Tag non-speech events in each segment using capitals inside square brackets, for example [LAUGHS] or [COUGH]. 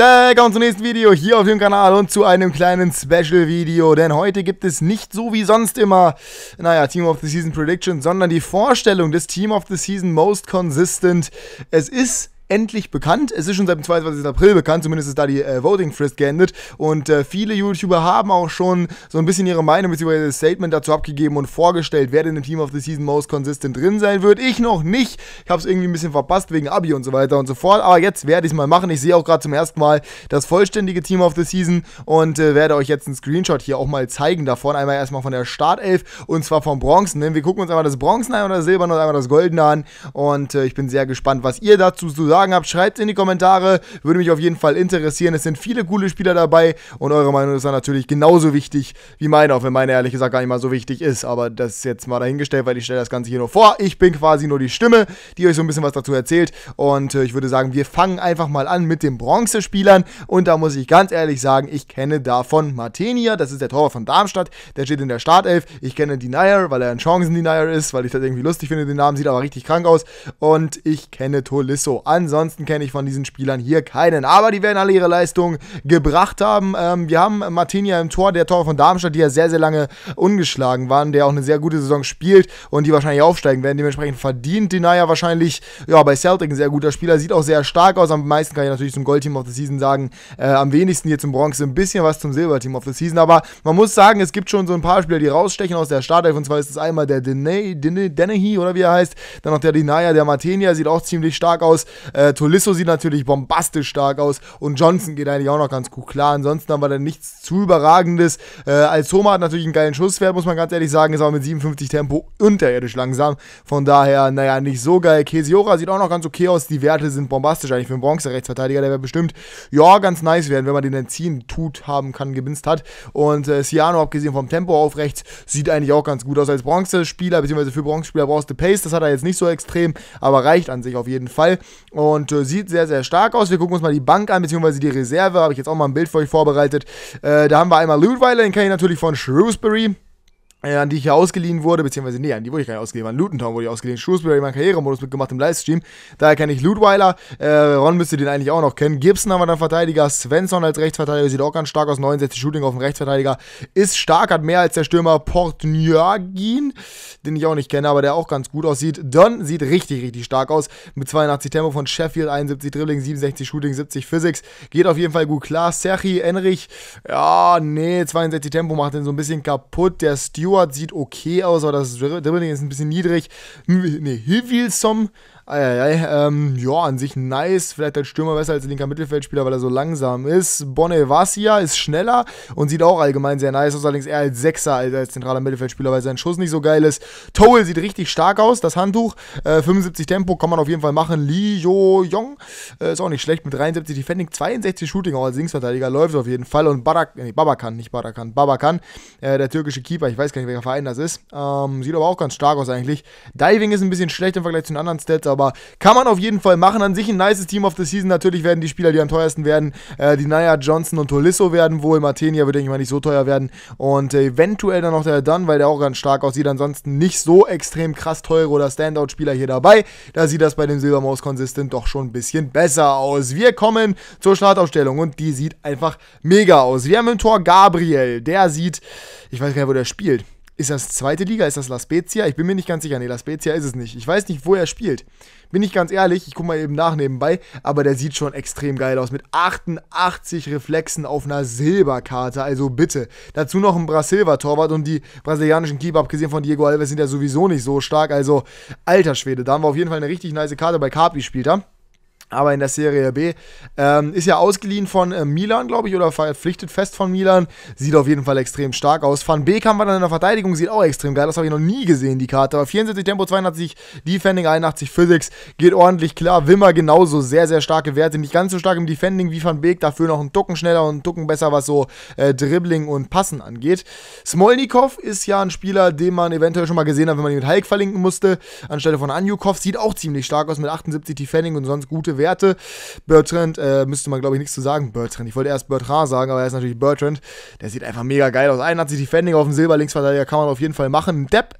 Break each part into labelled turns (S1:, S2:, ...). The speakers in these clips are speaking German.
S1: Willkommen zum nächsten Video hier auf dem Kanal und zu einem kleinen Special-Video, denn heute gibt es nicht so wie sonst immer, naja, Team of the Season Prediction, sondern die Vorstellung des Team of the Season Most Consistent. Es ist endlich bekannt. Es ist schon seit dem 22. April bekannt, zumindest ist da die äh, Voting Frist geendet. Und äh, viele YouTuber haben auch schon so ein bisschen ihre Meinung bzw. Statement dazu abgegeben und vorgestellt, wer denn im Team of the Season most consistent drin sein wird. Ich noch nicht. Ich habe es irgendwie ein bisschen verpasst wegen Abi und so weiter und so fort. Aber jetzt werde ich es mal machen. Ich sehe auch gerade zum ersten Mal das vollständige Team of the Season und äh, werde euch jetzt einen Screenshot hier auch mal zeigen davon. Einmal erstmal von der Startelf und zwar vom Bronzen. Denn wir gucken uns einmal das Bronzen, einmal das Silberne und einmal das Goldene an. Und äh, ich bin sehr gespannt, was ihr dazu zu sagen sagen habt, schreibt es in die Kommentare. Würde mich auf jeden Fall interessieren. Es sind viele coole Spieler dabei und eure Meinung ist dann natürlich genauso wichtig wie meine, auch wenn meine ehrlich gesagt gar nicht mal so wichtig ist. Aber das ist jetzt mal dahingestellt, weil ich stelle das Ganze hier nur vor. Ich bin quasi nur die Stimme, die euch so ein bisschen was dazu erzählt. Und äh, ich würde sagen, wir fangen einfach mal an mit den Bronzespielern. Und da muss ich ganz ehrlich sagen, ich kenne davon Martenia, das ist der Torwart von Darmstadt, der steht in der Startelf. Ich kenne Denier, weil er ein Chancen-Denier ist, weil ich das irgendwie lustig finde, den Namen sieht aber richtig krank aus. Und ich kenne Tolisso. An Ansonsten kenne ich von diesen Spielern hier keinen. Aber die werden alle ihre Leistung gebracht haben. Ähm, wir haben Martinia im Tor, der Tor von Darmstadt, die ja sehr, sehr lange ungeschlagen waren, der auch eine sehr gute Saison spielt und die wahrscheinlich aufsteigen werden. Dementsprechend verdient Denaya wahrscheinlich, ja, bei Celtic ein sehr guter Spieler, sieht auch sehr stark aus. Am meisten kann ich natürlich zum Goldteam of the Season sagen, äh, am wenigsten hier zum Bronze, ein bisschen was zum Silberteam of the Season. Aber man muss sagen, es gibt schon so ein paar Spieler, die rausstechen aus der Startelf. Und zwar ist es einmal der Denehi, oder wie er heißt, dann noch der Denaya, der Martinia, sieht auch ziemlich stark aus. Äh, Tolisso sieht natürlich bombastisch stark aus und Johnson geht eigentlich auch noch ganz gut klar. Ansonsten haben wir da nichts zu Überragendes. Äh, Alzoma hat natürlich einen geilen Schusswert, muss man ganz ehrlich sagen, ist aber mit 57 Tempo unterirdisch langsam. Von daher, naja, nicht so geil. Kesiora sieht auch noch ganz okay aus. Die Werte sind bombastisch eigentlich für einen Bronze-Rechtsverteidiger. Der wäre bestimmt, ja, ganz nice werden, wenn man den entziehen tut, haben kann, gebinst hat. Und äh, Ciano, abgesehen vom Tempo auf rechts, sieht eigentlich auch ganz gut aus als Bronze-Spieler, beziehungsweise für Bronze-Spieler brauchst du Pace. Das hat er jetzt nicht so extrem, aber reicht an sich auf jeden Fall. Und und äh, sieht sehr, sehr stark aus. Wir gucken uns mal die Bank an, beziehungsweise die Reserve. Habe ich jetzt auch mal ein Bild für euch vorbereitet. Äh, da haben wir einmal Ludweiler, den kenne ich natürlich von Shrewsbury. Äh, an die ich hier ausgeliehen wurde, beziehungsweise, nee, an die wurde ich gar nicht ausgeliehen, an Lutentown wurde ich ausgeliehen. Shrewsbury hat meinen Karrieremodus mitgemacht im Livestream. Daher kenne ich Ludweiler, äh, Ron müsste den eigentlich auch noch kennen. Gibson haben wir dann Verteidiger, Svensson als Rechtsverteidiger, sieht auch ganz stark aus, 69 Shooting auf dem Rechtsverteidiger, ist stark, hat mehr als der Stürmer Portnyagin, den ich auch nicht kenne, aber der auch ganz gut aussieht. Dunn sieht richtig, richtig stark aus, mit 82 Tempo von Sheffield, 71 Dribbling, 67 Shooting, 70 Physics, geht auf jeden Fall gut klar. Sergi Enrich, ja, nee, 62 Tempo macht den so ein bisschen kaputt, der Stu Stewart sieht okay aus, aber das Dribbling ist ein bisschen niedrig. Nee, Hivilsom Eieiei, ähm, ja, an sich nice. Vielleicht als Stürmer besser als linker Mittelfeldspieler, weil er so langsam ist. Bonnevasia ist schneller und sieht auch allgemein sehr nice aus. Allerdings eher als Sechser als als zentraler Mittelfeldspieler, weil sein Schuss nicht so geil ist. Toel sieht richtig stark aus. Das Handtuch, äh, 75 Tempo, kann man auf jeden Fall machen. Li Jo Jong äh, ist auch nicht schlecht mit 73 Defending, 62 Shooting auch als Linksverteidiger. Läuft auf jeden Fall. Und Barak, nee, Babakan, nicht Barakan, Babakan, äh, der türkische Keeper. Ich weiß gar nicht, welcher Verein das ist. Ähm, sieht aber auch ganz stark aus eigentlich. Diving ist ein bisschen schlecht im Vergleich zu den anderen Stats, aber aber kann man auf jeden Fall machen. An sich ein nice Team of the Season. Natürlich werden die Spieler, die am teuersten werden, äh, die Naya Johnson und Tolisso werden wohl. Martenia wird, denke ich mal, nicht so teuer werden. Und äh, eventuell dann noch der Dunn, weil der auch ganz stark aussieht. Ansonsten nicht so extrem krass teure oder Standout-Spieler hier dabei. Da sieht das bei dem Silbermaus Consistent doch schon ein bisschen besser aus. Wir kommen zur Startaufstellung und die sieht einfach mega aus. Wir haben im Tor Gabriel. Der sieht, ich weiß gar nicht, wo der spielt. Ist das zweite Liga? Ist das La Spezia? Ich bin mir nicht ganz sicher. Nee, La Spezia ist es nicht. Ich weiß nicht, wo er spielt. Bin ich ganz ehrlich, ich gucke mal eben nach nebenbei, aber der sieht schon extrem geil aus. Mit 88 Reflexen auf einer Silberkarte, also bitte. Dazu noch ein Brasilva-Torwart und die brasilianischen Keeper, abgesehen von Diego Alves, sind ja sowieso nicht so stark. Also, alter Schwede, da haben wir auf jeden Fall eine richtig nice Karte bei Carpi, spielt er aber in der Serie B. Ähm, ist ja ausgeliehen von äh, Milan, glaube ich, oder verpflichtet fest von Milan. Sieht auf jeden Fall extrem stark aus. Van Beek haben wir dann in der Verteidigung, sieht auch extrem geil Das Habe ich noch nie gesehen, die Karte. Aber 74 Tempo, 82 Defending, 81 Physics. Geht ordentlich klar. Wimmer genauso, sehr, sehr starke Werte. Nicht ganz so stark im Defending wie Van Beek. Dafür noch ein Tucken schneller und ein Tucken besser, was so äh, Dribbling und Passen angeht. Smolnikov ist ja ein Spieler, den man eventuell schon mal gesehen hat, wenn man ihn mit Hulk verlinken musste. Anstelle von Anjukov. Sieht auch ziemlich stark aus mit 78 Defending und sonst gute Werte. Bertrand, äh, müsste man glaube ich nichts zu sagen. Bertrand, ich wollte erst Bertrand sagen, aber er ist natürlich Bertrand. Der sieht einfach mega geil aus. 81 Defending auf dem Silberlinksverteidiger kann man auf jeden Fall machen. Depp,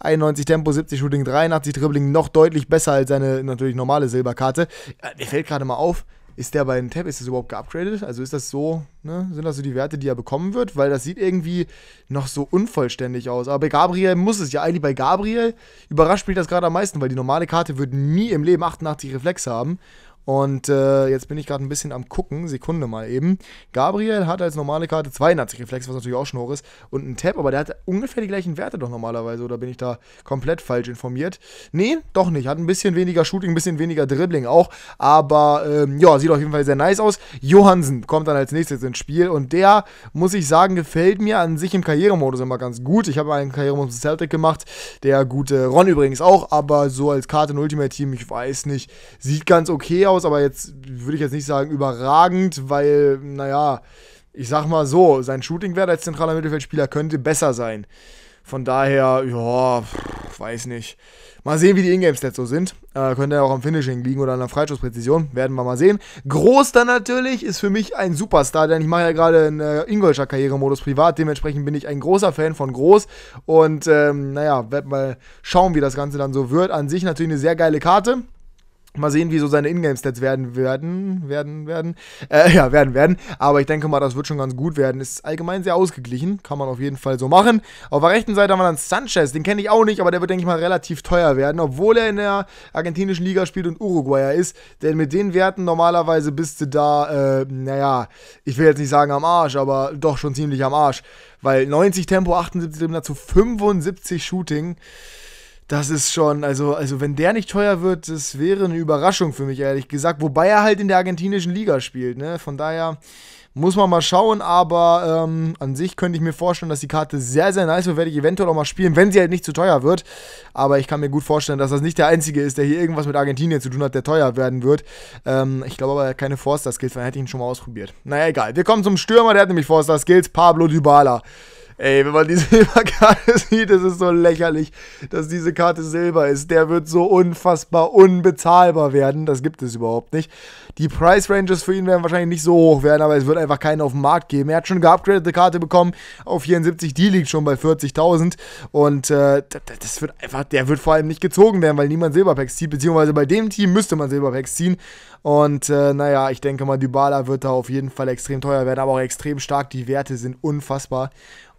S1: 91 Tempo, 70 Shooting, 83 Dribbling, noch deutlich besser als seine natürlich normale Silberkarte. Äh, mir fällt gerade mal auf, ist der bei den Tab, ist das überhaupt geupgradet? Also ist das so, ne? Sind das so die Werte, die er bekommen wird? Weil das sieht irgendwie noch so unvollständig aus. Aber bei Gabriel muss es ja eigentlich bei Gabriel überrascht mich das gerade am meisten, weil die normale Karte wird nie im Leben 88 Reflex haben. Und äh, jetzt bin ich gerade ein bisschen am gucken. Sekunde mal eben. Gabriel hat als normale Karte 82 Reflex, was natürlich auch schon hoch ist, und ein Tab, aber der hat ungefähr die gleichen Werte doch normalerweise. Oder bin ich da komplett falsch informiert? Nee, doch nicht. Hat ein bisschen weniger Shooting, ein bisschen weniger Dribbling auch. Aber ähm, ja, sieht auf jeden Fall sehr nice aus. Johansen kommt dann als nächstes ins Spiel. Und der, muss ich sagen, gefällt mir an sich im Karrieremodus immer ganz gut. Ich habe einen Karrieremodus Celtic gemacht. Der gute Ron übrigens auch. Aber so als Karte in Ultimate Team, ich weiß nicht, sieht ganz okay aus aus, aber jetzt würde ich jetzt nicht sagen überragend, weil, naja, ich sag mal so, sein Shootingwert als zentraler Mittelfeldspieler könnte besser sein. Von daher, ja, weiß nicht. Mal sehen, wie die Ingame-Stats so sind. Äh, könnte ja auch am Finishing liegen oder an der Freischusspräzision. Werden wir mal sehen. Groß dann natürlich ist für mich ein Superstar, denn ich mache ja gerade einen äh, Ingolscher Karrieremodus privat. Dementsprechend bin ich ein großer Fan von Groß. Und ähm, naja, werden mal schauen, wie das Ganze dann so wird. An sich natürlich eine sehr geile Karte. Mal sehen, wie so seine Ingame-Stats werden, werden, werden, werden. Äh, ja, werden, werden. Aber ich denke mal, das wird schon ganz gut werden. Ist allgemein sehr ausgeglichen. Kann man auf jeden Fall so machen. Auf der rechten Seite haben wir dann Sanchez. Den kenne ich auch nicht, aber der wird, denke ich mal, relativ teuer werden. Obwohl er in der argentinischen Liga spielt und Uruguayer ist. Denn mit den Werten normalerweise bist du da, äh, naja, ich will jetzt nicht sagen am Arsch, aber doch schon ziemlich am Arsch. Weil 90 Tempo, 78 Limner zu 75 Shooting das ist schon, also, also wenn der nicht teuer wird, das wäre eine Überraschung für mich, ehrlich gesagt. Wobei er halt in der argentinischen Liga spielt, ne? Von daher muss man mal schauen, aber ähm, an sich könnte ich mir vorstellen, dass die Karte sehr, sehr nice wird. Werde ich eventuell auch mal spielen, wenn sie halt nicht zu teuer wird. Aber ich kann mir gut vorstellen, dass das nicht der einzige ist, der hier irgendwas mit Argentinien zu tun hat, der teuer werden wird. Ähm, ich glaube aber, er hat keine Forster-Skills, dann hätte ich ihn schon mal ausprobiert. Naja, egal. Wir kommen zum Stürmer, der hat nämlich Forster-Skills, Pablo Dybala. Ey, wenn man die [LAUGHS] Silberkarte sieht, ist es so lächerlich, dass diese Karte Silber ist. Der wird so unfassbar unbezahlbar werden. Das gibt es überhaupt nicht. Die Price Ranges für ihn werden wahrscheinlich nicht so hoch werden, aber es wird einfach keinen auf dem Markt geben. Er hat schon eine geupgradete Karte bekommen auf 74. Die liegt schon bei 40.000. Und äh, das wird einfach, der wird vor allem nicht gezogen werden, weil niemand Silberpacks zieht. Beziehungsweise bei dem Team müsste man Silberpacks ziehen. Und äh, naja, ich denke mal, Dybala wird da auf jeden Fall extrem teuer werden, aber auch extrem stark. Die Werte sind unfassbar.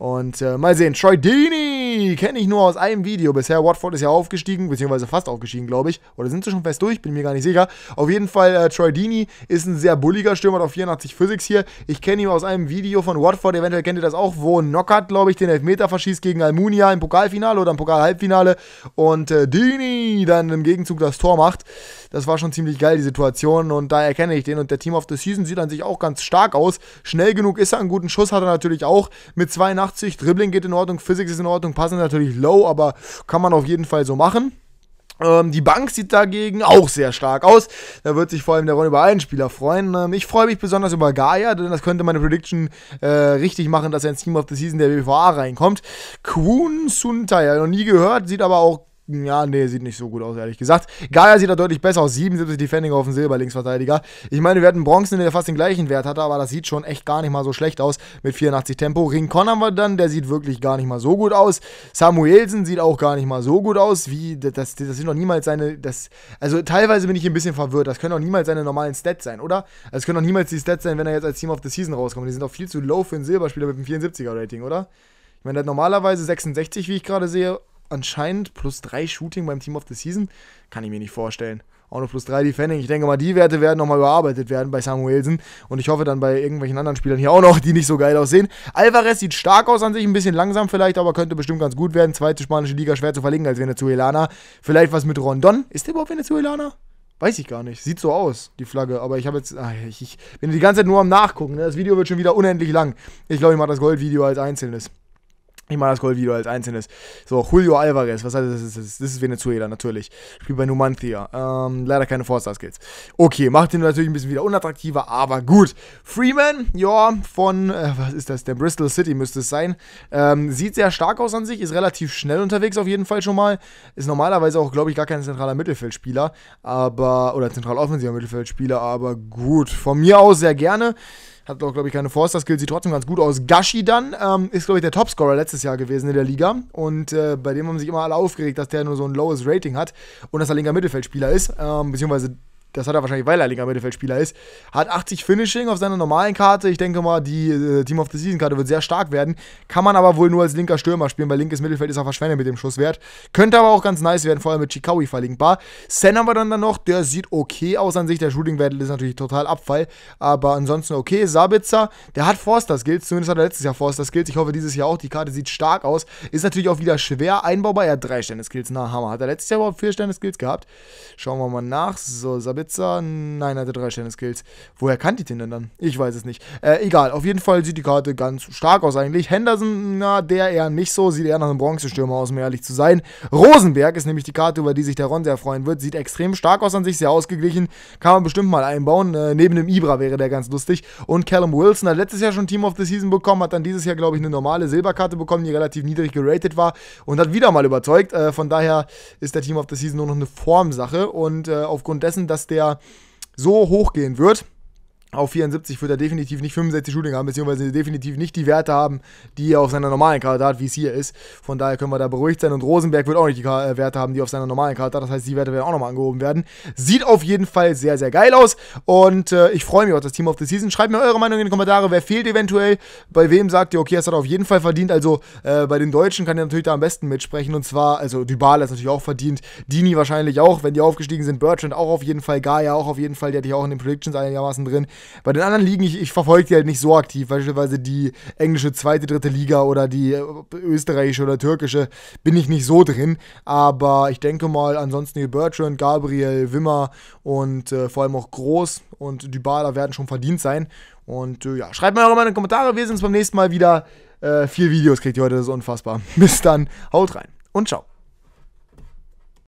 S1: Und äh, mal sehen, Troy Deeney kenne ich nur aus einem Video bisher. Watford ist ja aufgestiegen, beziehungsweise fast aufgestiegen, glaube ich. Oder sind sie schon fest durch? Bin mir gar nicht sicher. Auf jeden Fall, äh, Troy Deeney ist ein sehr bulliger Stürmer, hat auf 84 Physics hier. Ich kenne ihn aus einem Video von Watford, eventuell kennt ihr das auch, wo Knockout, glaube ich, den Elfmeter verschießt gegen Almunia im Pokalfinale oder im Pokalhalbfinale. Und äh, Deeney dann im Gegenzug das Tor macht. Das war schon ziemlich geil, die Situation. Und da erkenne ich den. Und der Team of the Season sieht an sich auch ganz stark aus. Schnell genug ist er, einen guten Schuss hat er natürlich auch. Mit 82, Dribbling geht in Ordnung, Physik ist in Ordnung, passen natürlich low, aber kann man auf jeden Fall so machen ähm, die Bank sieht dagegen auch sehr stark aus. Da wird sich vor allem der Ron über einen Spieler freuen. Ähm, ich freue mich besonders über Gaia, denn das könnte meine Prediction äh, richtig machen, dass er ins Team of the Season der BVA reinkommt. Quun Suntai, noch nie gehört, sieht aber auch ja, nee, sieht nicht so gut aus, ehrlich gesagt. Gaia sieht da deutlich besser aus. 77 Defending auf dem Silber, Linksverteidiger. Ich meine, wir hatten Bronzen, der fast den gleichen Wert hatte, aber das sieht schon echt gar nicht mal so schlecht aus mit 84 Tempo. Rincon haben wir dann, der sieht wirklich gar nicht mal so gut aus. Samuelsen sieht auch gar nicht mal so gut aus, wie, das, das, sind doch niemals seine, das, also teilweise bin ich ein bisschen verwirrt. Das können doch niemals seine normalen Stats sein, oder? Das also können doch niemals die Stats sein, wenn er jetzt als Team of the Season rauskommt. Die sind doch viel zu low für einen Silberspieler mit einem 74er-Rating, oder? Ich meine, der hat normalerweise 66, wie ich gerade sehe, anscheinend plus 3 Shooting beim Team of the Season. Kann ich mir nicht vorstellen. Auch noch plus 3 Defending. Ich denke mal, die Werte werden nochmal überarbeitet werden bei Samuelsen. Und ich hoffe dann bei irgendwelchen anderen Spielern hier auch noch, die nicht so geil aussehen. Alvarez sieht stark aus an sich, ein bisschen langsam vielleicht, aber könnte bestimmt ganz gut werden. Zweite spanische Liga schwer zu verlinken als Venezuelaner. Vielleicht was mit Rondon. Ist der überhaupt Venezuelaner? Weiß ich gar nicht. Sieht so aus, die Flagge. Aber ich habe jetzt. Ach, ich, ich, bin die ganze Zeit nur am Nachgucken. Ne? Das Video wird schon wieder unendlich lang. Ich glaube, ich mache das Goldvideo als einzelnes. Ich meine das Goldvideo als einzelnes. So, Julio Alvarez, was heißt das? Das ist, das ist Venezuela, natürlich. Spielt bei Numantia. Ähm, leider keine Forster-Skills. Okay, macht ihn natürlich ein bisschen wieder unattraktiver, aber gut. Freeman, ja, von, äh, was ist das Der Bristol City müsste es sein. Ähm, sieht sehr stark aus an sich, ist relativ schnell unterwegs auf jeden Fall schon mal. Ist normalerweise auch, glaube ich, gar kein zentraler Mittelfeldspieler, aber, oder zentral offensiver Mittelfeldspieler, aber gut. Von mir aus sehr gerne. Hat auch, glaube ich, keine Forster-Skills, sieht trotzdem ganz gut aus. Gashi dann ähm, ist, glaube ich, der Topscorer letztes Jahr gewesen in der Liga. Und äh, bei dem haben sich immer alle aufgeregt, dass der nur so ein lowes Rating hat und dass er linker Mittelfeldspieler ist. Ähm, beziehungsweise das hat er wahrscheinlich, weil er linker Mittelfeldspieler ist, hat 80 Finishing auf seiner normalen Karte. Ich denke mal, die äh, Team of the Season Karte wird sehr stark werden. Kann man aber wohl nur als linker Stürmer spielen, weil linkes Mittelfeld ist er verschwendet mit dem Schusswert. Könnte aber auch ganz nice werden, vor allem mit Chikawi verlinkbar. Sen haben wir dann, dann noch, der sieht okay aus an sich. Der Shooting-Wert ist natürlich total Abfall, aber ansonsten okay. Sabitzer, der hat Forster-Skills, zumindest hat er letztes Jahr Forster-Skills. Ich hoffe dieses Jahr auch. Die Karte sieht stark aus. Ist natürlich auch wieder schwer einbaubar. Er hat drei Sterne-Skills, na Hammer. Hat er letztes Jahr überhaupt vier Sterne-Skills gehabt? Schauen wir mal nach. So, Sabitzer. Blitzer? Nein, hatte drei Sterne Skills. Woher kannte ich den denn dann? Ich weiß es nicht. Äh, egal, auf jeden Fall sieht die Karte ganz stark aus eigentlich. Henderson, na, der eher nicht so. Sieht eher nach einem Bronzestürmer aus, um ehrlich zu sein. Rosenberg ist nämlich die Karte, über die sich der Ron sehr freuen wird. Sieht extrem stark aus an sich, sehr ausgeglichen. Kann man bestimmt mal einbauen. Äh, neben dem Ibra wäre der ganz lustig. Und Callum Wilson hat letztes Jahr schon Team of the Season bekommen. Hat dann dieses Jahr, glaube ich, eine normale Silberkarte bekommen, die relativ niedrig geratet war. Und hat wieder mal überzeugt. Äh, von daher ist der Team of the Season nur noch eine Formsache. Und äh, aufgrund dessen, dass der der so hochgehen wird auf 74 wird er definitiv nicht 65 Shooting haben, beziehungsweise definitiv nicht die Werte haben, die er auf seiner normalen Karte hat, wie es hier ist. Von daher können wir da beruhigt sein. Und Rosenberg wird auch nicht die K äh, Werte haben, die er auf seiner normalen Karte hat. Das heißt, die Werte werden auch nochmal angehoben werden. Sieht auf jeden Fall sehr, sehr geil aus. Und äh, ich freue mich auf das Team of the Season. Schreibt mir eure Meinung in die Kommentare. Wer fehlt eventuell? Bei wem sagt ihr, okay, das hat er auf jeden Fall verdient. Also äh, bei den Deutschen kann er natürlich da am besten mitsprechen. Und zwar, also Dybala ist natürlich auch verdient. Dini wahrscheinlich auch, wenn die aufgestiegen sind. Bertrand auch auf jeden Fall. Gaia auch auf jeden Fall. Der hatte ich auch in den Predictions einigermaßen drin. Bei den anderen Ligen, ich, ich verfolge die halt nicht so aktiv, beispielsweise die englische zweite, dritte Liga oder die äh, österreichische oder türkische, bin ich nicht so drin. Aber ich denke mal, ansonsten hier Bertrand, Gabriel, Wimmer und äh, vor allem auch Groß und Dybala werden schon verdient sein. Und äh, ja, schreibt mir auch mal in die Kommentare. Wir sehen uns beim nächsten Mal wieder. Äh, vier Videos kriegt ihr heute, das ist unfassbar. [LAUGHS] Bis dann, haut rein und ciao.